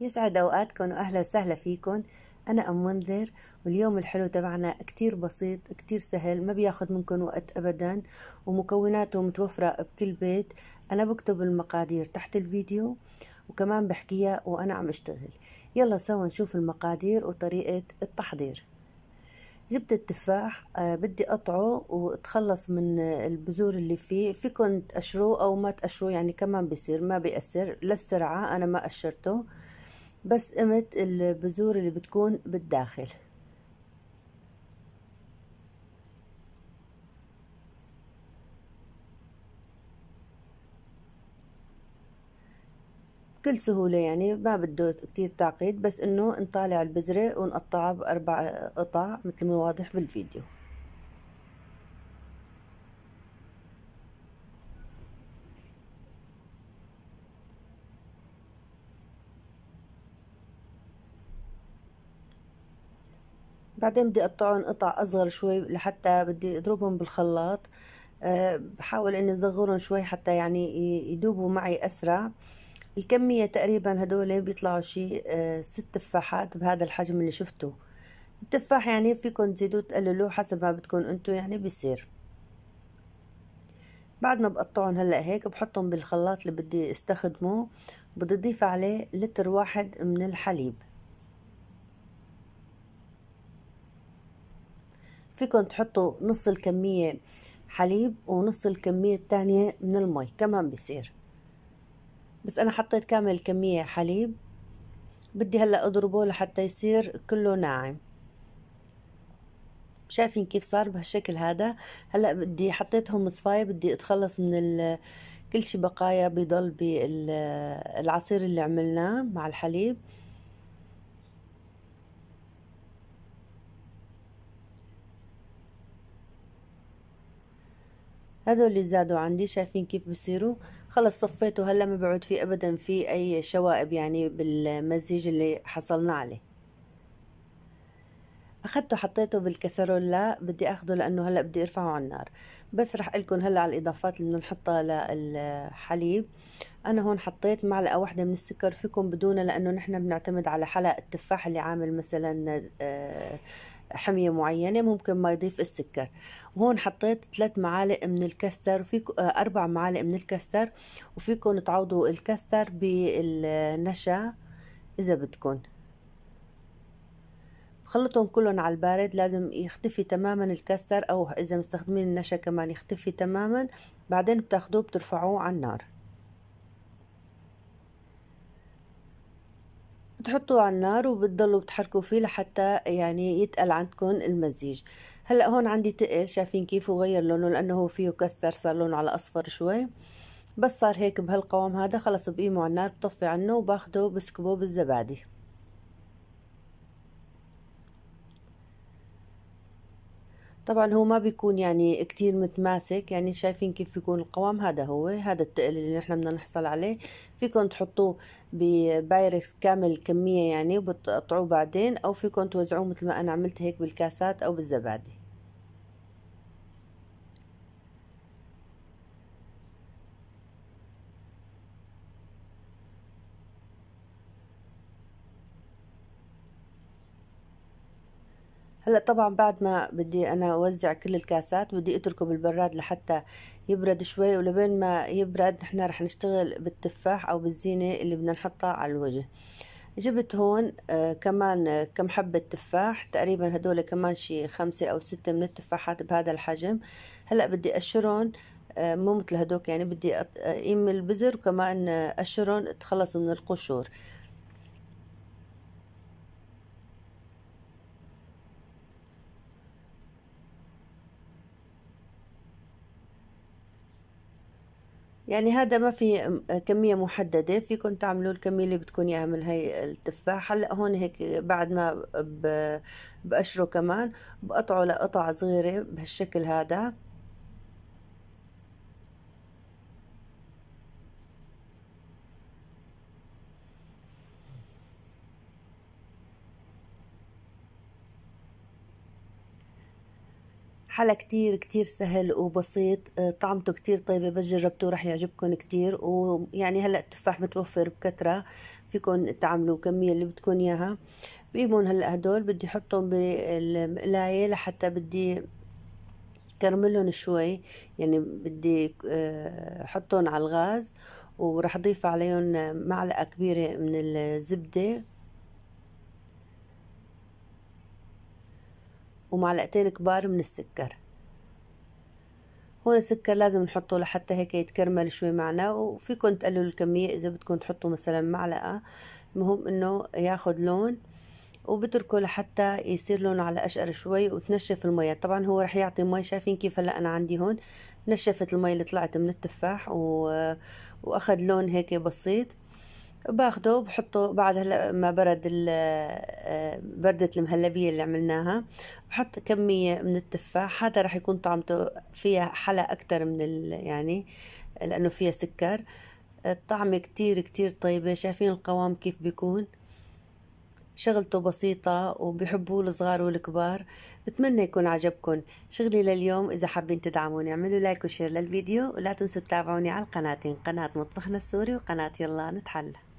يسعد اوقاتكم واهلا وسهلا فيكم انا ام منذر واليوم الحلو تبعنا كتير بسيط كتير سهل ما بياخد منكم وقت ابدا ومكوناته متوفرة بكل بيت انا بكتب المقادير تحت الفيديو وكمان بحكيها وانا عم اشتغل يلا سوا نشوف المقادير وطريقة التحضير جبت التفاح آه، بدي قطعه واتخلص من البذور اللي فيه فيكن تقشروه او ما تقشروه يعني كمان بصير ما بيأثر للسرعة انا ما قشرته بس قيمة البذور اللي بتكون بالداخل بكل سهولة يعني ما بده كتير تعقيد بس انه نطالع البذرة ونقطعها بأربع قطع مثل ما واضح بالفيديو بعدين بدي اقطعهم قطع اصغر شوي لحتى بدي اضربهم بالخلاط أه، بحاول اني اصغرهم شوي حتى يعني يدوبوا معي اسرع الكمية تقريبا هدول بيطلعوا شي أه، ست تفاحات بهذا الحجم اللي شفته التفاح يعني فيكم تزيدوه تقللوه حسب ما بدكم انتو يعني بيصير بعد ما بقطعهم هلا هيك بحطهم بالخلاط اللي بدي استخدمه بدي اضيف عليه لتر واحد من الحليب فيكم تحطوا نص الكمية حليب ونص الكمية الثانية من المي كمان بيصير بس أنا حطيت كامل الكمية حليب بدي هلأ أضربه لحتى يصير كله ناعم شايفين كيف صار بهالشكل هذا هلأ بدي حطيتهم صفاية بدي أتخلص من ال كل شي بقايا بيضل بالعصير اللي عملناه مع الحليب هدول اللي زادوا عندي شايفين كيف بصيروا خلص صفيته هلا ما بيعود فيه ابدا في اي شوائب يعني بالمزيج اللي حصلنا عليه اخذته حطيته بالكسرولة بدي اخده لانه هلا بدي ارفعه على النار بس رح لكم هلا على الاضافات اللي بدنا نحطها للحليب انا هون حطيت معلقه واحده من السكر فيكم بدونه لانه نحن بنعتمد على حلق التفاح اللي عامل مثلا آه، حمية معينة ممكن ما يضيف السكر وهون حطيت ثلاث معالق من الكستر وفي آه، أربع معالق من الكستر وفيكم تعوضوا الكستر بالنشا إذا بدكم بخلطهم كلهم على البارد لازم يختفي تماما الكستر أو إذا مستخدمين النشا كمان يختفي تماما بعدين بتاخدوه بترفعوه على النار بتحطوه على النار وبتضلوا بتحركوا فيه لحتى يعني يتقل عندكم المزيج هلا هون عندي تقل شايفين كيف غير لونه لانه هو فيه كستر صار لونه على اصفر شوي بس صار هيك بهالقوام هذا خلص بقيمه على النار بطفي عنه وباخده بسكبه بالزبادي طبعا هو ما بيكون يعني كتير متماسك يعني شايفين كيف بيكون القوام هذا هو هذا التقل اللي نحن بدنا نحصل عليه فيكن تحطوه ببايركس كامل كمية يعني وبتقطعوه بعدين او فيكن توزعوه مثل ما انا عملت هيك بالكاسات او بالزبادي هلا طبعا بعد ما بدي انا اوزع كل الكاسات بدي اتركه بالبراد لحتى يبرد شوي ولبين ما يبرد احنا رح نشتغل بالتفاح او بالزينه اللي بدنا نحطها على الوجه جبت هون آه كمان آه، كم حبة تفاح تقريبا هدول كمان شي خمسة أو ستة من التفاحات بهذا الحجم هلأ بدي اقشرهم آه مو مثل هدوك يعني بدي أقيم آه، البذر وكمان آه، اقشرهم تخلص من القشور يعني هذا ما في كمية محددة فيكم تعملوا الكمية اللي بدكم إياها من هي التفاح هلا هون هيك بعد ما بقشره كمان بقطعه لقطع صغيرة بهالشكل هذا حلا كتير كتير سهل وبسيط آه، طعمته كتير طيبة بس جربتوه رح يعجبكم كتير ويعني هلأ التفاح متوفر بكثرة فيكم تعملوا كمية اللي بدكم إياها بقيمون هلأ هدول بدي أحطهم بالمقلاية لحتى بدي كرملهم شوي يعني بدي آه، أحطهم على الغاز وراح أضيف عليهم معلقة كبيرة من الزبدة ومعلقتين كبار من السكر هون السكر لازم نحطه لحتى هيك يتكرمل شوي معنا وفيكم تقللوا الكمية إذا بدكم تحطوا مثلا معلقة المهم إنه ياخد لون وبتركه لحتى يصير لونه على أشقر شوي وتنشف المي طبعا هو رح يعطي مي شايفين كيف هلا أنا عندي هون نشفت المي اللي طلعت من التفاح و... وأخد لون هيك بسيط باخده وبحطه بعد هلا ما برد آه، بردة المهلبية اللي عملناها بحط كمية من التفاح هذا رح يكون طعمته فيها حلا أكتر من يعني لأنه فيها سكر الطعمة كتير كتير طيبة شايفين القوام كيف بيكون شغلته بسيطة وبيحبوه الصغار والكبار بتمنى يكون عجبكم شغلي لليوم إذا حابين تدعموني اعملوا لايك وشير للفيديو ولا تنسوا تتابعوني على القناتين قناة مطبخنا السوري وقناة يلا نتحلى